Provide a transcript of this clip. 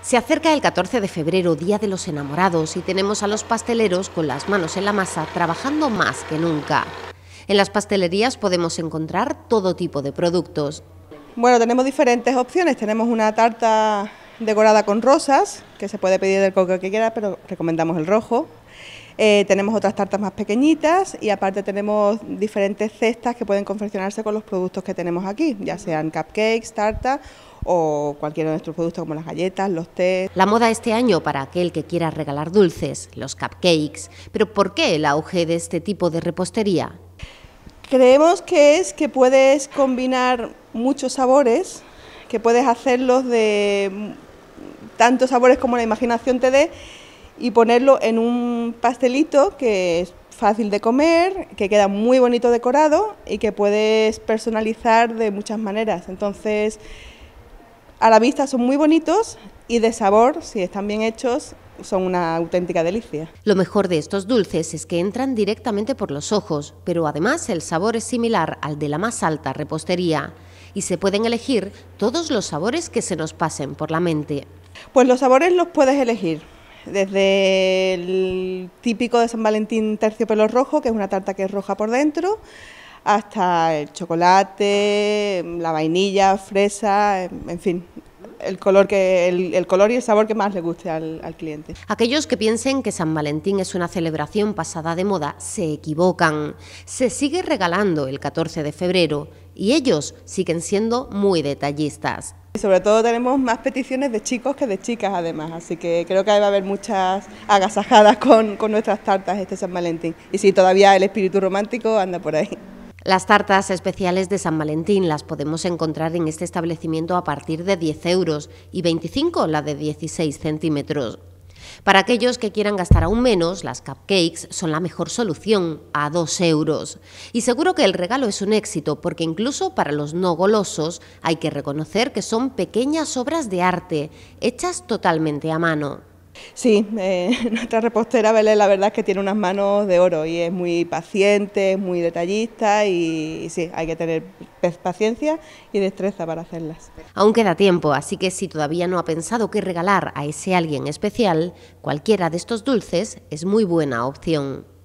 Se acerca el 14 de febrero, Día de los Enamorados, y tenemos a los pasteleros con las manos en la masa trabajando más que nunca. En las pastelerías podemos encontrar todo tipo de productos. Bueno, tenemos diferentes opciones. Tenemos una tarta decorada con rosas, que se puede pedir del coco que quiera, pero recomendamos el rojo. Eh, tenemos otras tartas más pequeñitas y aparte tenemos diferentes cestas que pueden confeccionarse con los productos que tenemos aquí, ya sean cupcakes, tartas o cualquiera de nuestros productos como las galletas, los tés. La moda este año para aquel que quiera regalar dulces, los cupcakes. Pero ¿por qué el auge de este tipo de repostería? Creemos que es que puedes combinar muchos sabores, que puedes hacerlos de tantos sabores como la imaginación te dé y ponerlo en un pastelito que es fácil de comer, que queda muy bonito decorado y que puedes personalizar de muchas maneras. Entonces, a la vista son muy bonitos y de sabor, si están bien hechos, son una auténtica delicia. Lo mejor de estos dulces es que entran directamente por los ojos, pero además el sabor es similar al de la más alta repostería y se pueden elegir todos los sabores que se nos pasen por la mente. Pues los sabores los puedes elegir desde el típico de San Valentín terciopelo rojo, que es una tarta que es roja por dentro, hasta el chocolate, la vainilla, fresa, en fin, el color que el, color y el sabor que más le guste al, cliente. Aquellos que piensen que San Valentín es una celebración pasada de moda se equivocan. Se sigue regalando el 14 de febrero y ellos siguen siendo muy detallistas. Y sobre todo tenemos más peticiones de chicos que de chicas además, así que creo que ahí va a haber muchas agasajadas con, nuestras tartas este San Valentín. Y si todavía el espíritu romántico anda por ahí. Las tartas especiales de San Valentín las podemos encontrar en este establecimiento a partir de 10 euros y 25 la de 16 centímetros. Para aquellos que quieran gastar aún menos, las cupcakes son la mejor solución, a 2 euros. Y seguro que el regalo es un éxito, porque incluso para los no golosos hay que reconocer que son pequeñas obras de arte, hechas totalmente a mano. Sí, eh, nuestra repostera Belén la verdad es que tiene unas manos de oro y es muy paciente, muy detallista y, y, sí, hay que tener paciencia y destreza para hacerlas. Aún queda tiempo, así que si todavía no ha pensado qué regalar a ese alguien especial, cualquiera de estos dulces es muy buena opción.